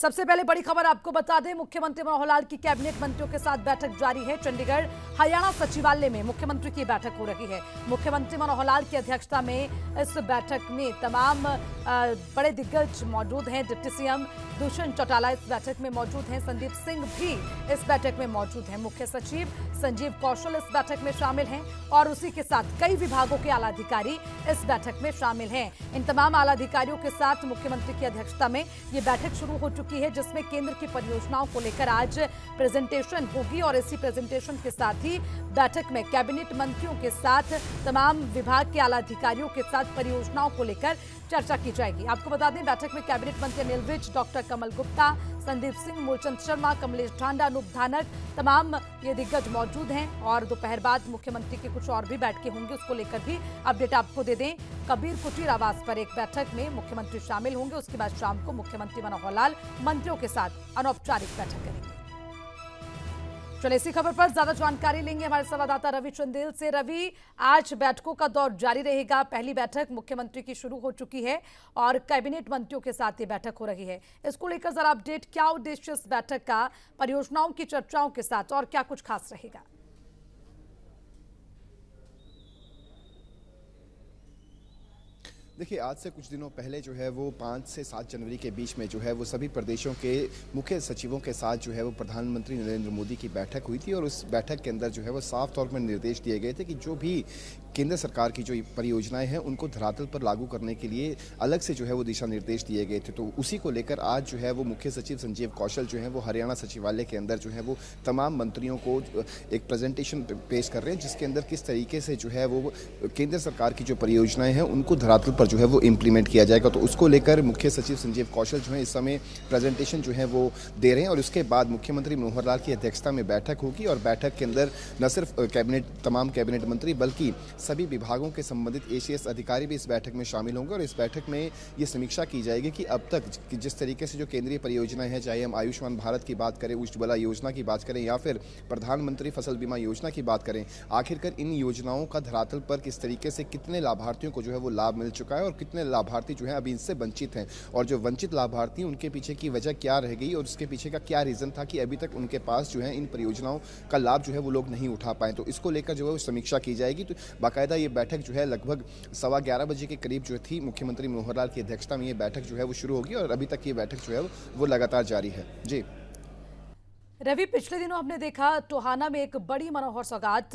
सबसे पहले बड़ी खबर आपको बता दें मुख्यमंत्री मनोहर लाल की कैबिनेट मंत्रियों के साथ बैठक जारी है चंडीगढ़ हरियाणा सचिवालय में मुख्यमंत्री की बैठक हो रही है मुख्यमंत्री मनोहर लाल की अध्यक्षता में इस बैठक में तमाम बड़े दिग्गज मौजूद हैं डिप्टी सीएम दुष्यंत चौटाला इस बैठक में मौजूद हैं संदीप सिंह भी इस बैठक में मौजूद हैं मुख्य सचिव संजीव कौशल इस बैठक में शामिल हैं और उसी के साथ कई विभागों के आला अधिकारी इस बैठक में शामिल हैं इन तमाम आला अधिकारियों के साथ मुख्यमंत्री की अध्यक्षता में ये बैठक शुरू हो चुकी की है जिसमें केंद्र की परियोजनाओं को लेकर आज प्रेजेंटेशन होगी और इसी प्रेजेंटेशन के साथ ही बैठक में कैबिनेट मंत्रियों के साथ तमाम विभाग के आला अधिकारियों के साथ परियोजनाओं को लेकर चर्चा की जाएगी आपको बता दें बैठक में कैबिनेट मंत्री अनिल विज डॉक्टर कमल गुप्ता संदीप सिंह मूलचंद शर्मा कमलेश ढांडा अनूप धानक तमाम ये दिग्गज मौजूद हैं और दोपहर बाद मुख्यमंत्री के कुछ और भी बैठकें होंगी उसको लेकर भी अपडेट आपको दे दें कबीर कुटीर आवास पर एक बैठक में मुख्यमंत्री शामिल होंगे उसके बाद शाम को मुख्यमंत्री मनोहर लाल मंत्रियों के साथ अनौपचारिक बैठक करेंगे चलिए इसी खबर पर ज्यादा जानकारी लेंगे हमारे संवाददाता रवि चंदेल से रवि आज बैठकों का दौर जारी रहेगा पहली बैठक मुख्यमंत्री की शुरू हो चुकी है और कैबिनेट मंत्रियों के साथ ये बैठक हो रही है इसको लेकर जरा अपडेट क्या उद्देश्य इस बैठक का परियोजनाओं की चर्चाओं के साथ और क्या कुछ खास रहेगा देखिए आज से कुछ दिनों पहले जो है वो पाँच से सात जनवरी के बीच में जो है वो सभी प्रदेशों के मुख्य सचिवों के साथ जो है वो प्रधानमंत्री नरेंद्र मोदी की बैठक हुई थी और उस बैठक के अंदर जो है वो साफ तौर पर निर्देश दिए गए थे कि जो भी केंद्र सरकार की जो परियोजनाएं हैं उनको धरातल पर लागू करने के लिए अलग से जो है वो दिशा निर्देश दिए गए थे तो उसी को लेकर आज जो है वो मुख्य सचिव संजीव कौशल जो है वो हरियाणा सचिवालय के अंदर जो है वो तमाम मंत्रियों को एक प्रेजेंटेशन पेश कर रहे हैं जिसके अंदर किस तरीके से जो है वो केंद्र सरकार की जो परियोजनाएं हैं उनको धरातल पर जो है वो इम्प्लीमेंट किया जाएगा तो उसको लेकर मुख्य सचिव संजीव कौशल जो है इस समय प्रेजेंटेशन जो है वो दे रहे हैं और उसके बाद मुख्यमंत्री मनोहर लाल की अध्यक्षता में बैठक होगी और बैठक के अंदर न सिर्फ कैबिनेट तमाम कैबिनेट मंत्री बल्कि सभी विभागों के संबंधित ए अधिकारी भी इस बैठक में शामिल होंगे और इस बैठक में ये समीक्षा की जाएगी कि अब तक जिस तरीके से जो केंद्रीय परियोजनाएं हैं चाहे हम आयुष्मान भारत की बात करें उज्ज्वला योजना की बात करें या फिर प्रधानमंत्री फसल बीमा योजना की बात करें आखिरकार इन योजनाओं का धरातल पर किस तरीके से कितने लाभार्थियों को जो है वो लाभ मिल चुका है और कितने लाभार्थी जो है अभी इनसे वंचित हैं और जो वंचित लाभार्थी उनके पीछे की वजह क्या रह गई और उसके पीछे का क्या रीज़न था कि अभी तक उनके पास जो है इन परियोजनाओं का लाभ जो है वो लोग नहीं उठा पाए तो इसको लेकर जो है समीक्षा की जाएगी तो बाकायदा ये बैठक जो है लगभग सवा ग्यारह बजे के करीब जो थी मुख्यमंत्री मनोहर लाल की अध्यक्षता में ये बैठक जो है वो शुरू होगी और अभी तक ये बैठक जो है वो लगातार जारी है जी रवि पिछले दिनों हमने देखा टोहाना में एक बड़ी मनोहर सौगात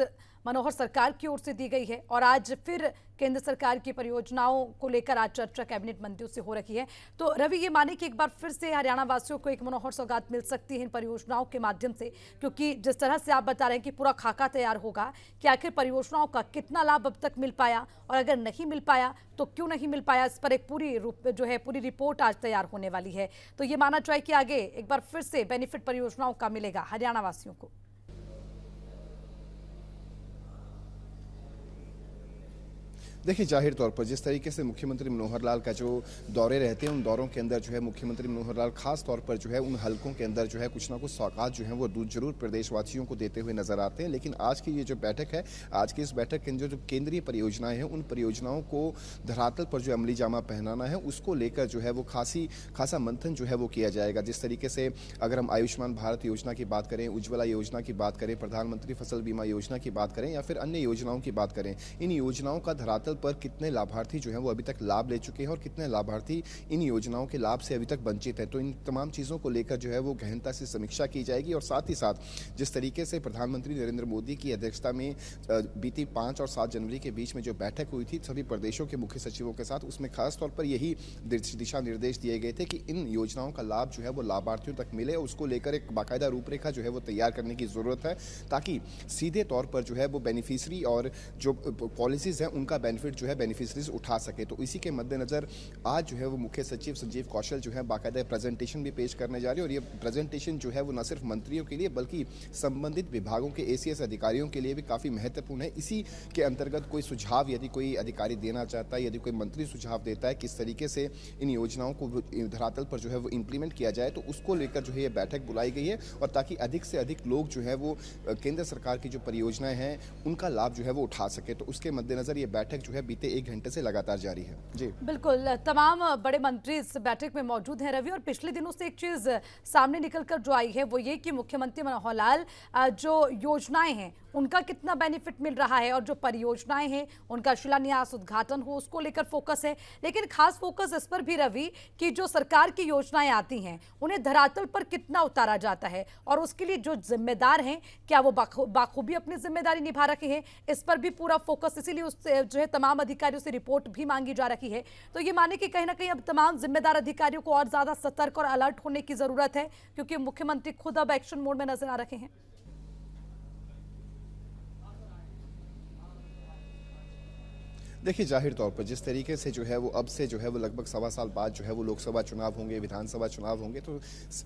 मनोहर सरकार की ओर से दी गई है और आज फिर केंद्र सरकार की परियोजनाओं को लेकर आज चर्चा कैबिनेट मंत्रियों से हो रही है तो रवि ये माने कि एक बार फिर से हरियाणा वासियों को एक मनोहर सौगात मिल सकती है इन परियोजनाओं के माध्यम से क्योंकि जिस तरह से आप बता रहे हैं कि पूरा खाका तैयार होगा कि आखिर परियोजनाओं का कितना लाभ अब तक मिल पाया और अगर नहीं मिल पाया तो क्यों नहीं मिल पाया इस पर एक पूरी जो है पूरी रिपोर्ट आज तैयार होने वाली है तो ये माना जाए कि आगे एक बार फिर से बेनिफिट परियोजनाओं का मिलेगा हरियाणा वासियों को देखिए जाहिर तौर पर जिस तरीके से मुख्यमंत्री मनोहर लाल का जो दौरे रहते हैं उन दौरों के अंदर जो है मुख्यमंत्री मनोहर लाल खास तौर पर जो है उन हलकों के अंदर जो है कुछ ना कुछ सौकात जो है वो दूध जरूर प्रदेशवासियों को देते हुए नजर आते हैं लेकिन आज की ये जो बैठक है आज की इस बैठक के अंदर जो केंद्रीय परियोजनाएं हैं उन परियोजनाओं को धरातल पर जो अमली जामा पहनाना है उसको लेकर जो है वो खासी खासा मंथन जो है वो किया जाएगा जिस तरीके से अगर हम आयुष्मान भारत योजना की बात करें उज्ज्वला योजना की बात करें प्रधानमंत्री फसल बीमा योजना की बात करें या फिर अन्य योजनाओं की बात करें इन योजनाओं का धरातल पोर्टल पर कितने लाभार्थी जो हैं वो अभी तक लाभ ले चुके हैं और कितने लाभार्थी इन योजनाओं के लाभ से अभी तक वंचित हैं तो इन तमाम चीज़ों को लेकर जो है वो गहनता से समीक्षा की जाएगी और साथ ही साथ जिस तरीके से प्रधानमंत्री नरेंद्र मोदी की अध्यक्षता में बीती पाँच और सात जनवरी के बीच में जो बैठक हुई थी सभी प्रदेशों के मुख्य सचिवों के साथ उसमें खासतौर पर यही दिशा निर्देश दिए गए थे कि इन योजनाओं का लाभ जो है वो लाभार्थियों तक मिले और उसको लेकर एक बाकायदा रूपरेखा जो है वो तैयार करने की ज़रूरत है ताकि सीधे तौर पर जो है वो बेनिफिशरी और जो पॉलिसीज़ हैं उनका बेनिफिट बेनिफिट जो है बेनिफिशरीज उठा सके तो इसी के मद्देनज़र आज जो है वो मुख्य सचिव संजीव कौशल जो है बाकायदा प्रेजेंटेशन भी पेश करने जा रही है और ये प्रेजेंटेशन जो है वो न सिर्फ मंत्रियों के लिए बल्कि संबंधित विभागों के ए अधिकारियों के लिए भी काफ़ी महत्वपूर्ण है इसी के अंतर्गत कोई सुझाव यदि कोई अधिकारी देना चाहता है यदि कोई मंत्री सुझाव देता है किस तरीके से इन योजनाओं को धरातल पर जो है वो इम्प्लीमेंट किया जाए तो उसको लेकर जो है ये बैठक बुलाई गई है और ताकि अधिक से अधिक लोग जो है वो केंद्र सरकार की जो परियोजनाएं हैं उनका लाभ जो है वो उठा सके तो उसके मद्देनज़र ये बैठक जो है बीते एक घंटे से लगातार जारी है जी बिल्कुल तमाम बड़े मंत्री इस बैठक में मौजूद हैं रवि और पिछले दिनों से एक चीज़ सामने निकल कर जो आई है वो ये कि मुख्यमंत्री मनोहर लाल जो योजनाएं हैं उनका कितना बेनिफिट मिल रहा है और जो परियोजनाएं हैं उनका शिलान्यास उद्घाटन हो उसको लेकर फोकस है लेकिन खास फोकस इस पर भी रवि कि जो सरकार की योजनाएं आती हैं उन्हें धरातल पर कितना उतारा जाता है और उसके लिए जो जिम्मेदार हैं क्या वो बाखूबी अपनी जिम्मेदारी निभा रखे हैं इस पर भी पूरा फोकस इसीलिए उससे जो है तमाम अधिकारियों से रिपोर्ट भी मांगी जा रही है तो ये माने कि कहीं ना कहीं अब तमाम जिम्मेदार अधिकारियों को और ज़्यादा सतर्क और अलर्ट होने की ज़रूरत है क्योंकि मुख्यमंत्री खुद अब एक्शन मोड में नजर आ रहे हैं देखिए जाहिर तौर पर जिस तरीके से जो है वो अब से जो है वो लगभग सवा साल बाद जो है वो लोकसभा चुनाव होंगे विधानसभा चुनाव होंगे तो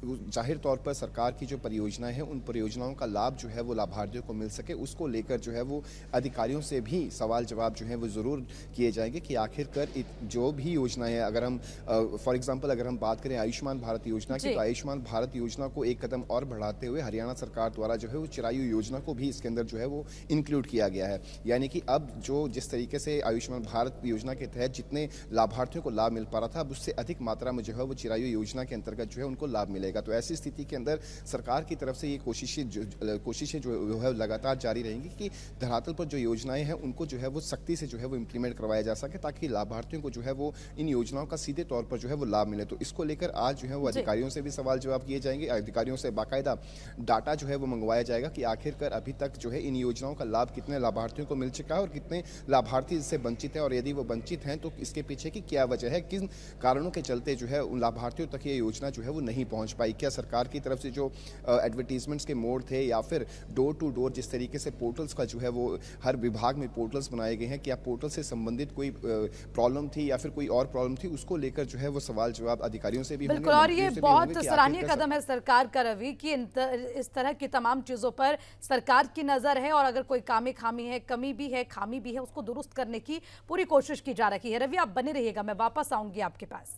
जाहिर तौर पर सरकार की जो परियोजनाएं हैं उन परियोजनाओं का लाभ जो है वो लाभार्थियों को मिल सके उसको लेकर जो है वो अधिकारियों से भी सवाल जवाब जो है वो ज़रूर किए जाएंगे कि आखिरकार जो भी योजनाएँ अगर हम फॉर एग्जाम्पल अगर हम बात करें आयुष्मान भारत योजना की तो आयुष्मान भारत योजना को एक कदम और बढ़ाते हुए हरियाणा सरकार द्वारा जो है वो चिरायु योजना को भी इसके अंदर जो है वो इंक्लूड किया गया है यानी कि अब जो जिस तरीके से आयुष आयुष्मान भारत योजना के तहत जितने लाभार्थियों को लाभ मिल पा रहा था अब उससे अधिक मात्रा में जो है वो चिरायु योजना के अंतर्गत जो है उनको लाभ मिलेगा तो ऐसी स्थिति के अंदर सरकार की तरफ से ये कोशिशें कोशिशें जो है लगातार जारी रहेंगी कि धरातल पर जो योजनाएं हैं उनको जो है वो सख्ती से जो है वो इम्प्लीमेंट करवाया जा सके ताकि लाभार्थियों को जो है वो इन योजनाओं का सीधे तौर पर जो है वो लाभ मिले तो इसको लेकर आज जो है वो अधिकारियों से भी सवाल जवाब किए जाएंगे अधिकारियों से बाकायदा डाटा जो है वो मंगवाया जाएगा कि आखिरकार अभी तक जो है इन योजनाओं का लाभ कितने लाभार्थियों को मिल चुका है और कितने लाभार्थी इससे बन वंचित हैं और यदि वो वंचित हैं तो इसके पीछे की क्या वजह है किन कारणों के चलते जो है उन लाभार्थियों तक ये योजना जो है वो नहीं पहुंच पाई क्या सरकार की तरफ से जो एडवर्टीजमेंट्स के मोड़ थे या फिर डोर टू डोर जिस तरीके से पोर्टल्स का जो है वो हर विभाग में पोर्टल्स बनाए गए हैं क्या पोर्टल से संबंधित कोई प्रॉब्लम थी या फिर कोई और प्रॉब्लम थी उसको लेकर जो है वो सवाल जवाब अधिकारियों से भी बिल्कुल और ये बहुत सराहनीय कदम है सरकार का रवि की इस तरह की तमाम चीज़ों पर सरकार की नज़र है और अगर कोई कामे खामी है कमी भी है खामी भी है उसको दुरुस्त करने की पूरी कोशिश की जा रही है रवि आप बने रहिएगा मैं वापस आऊंगी आपके पास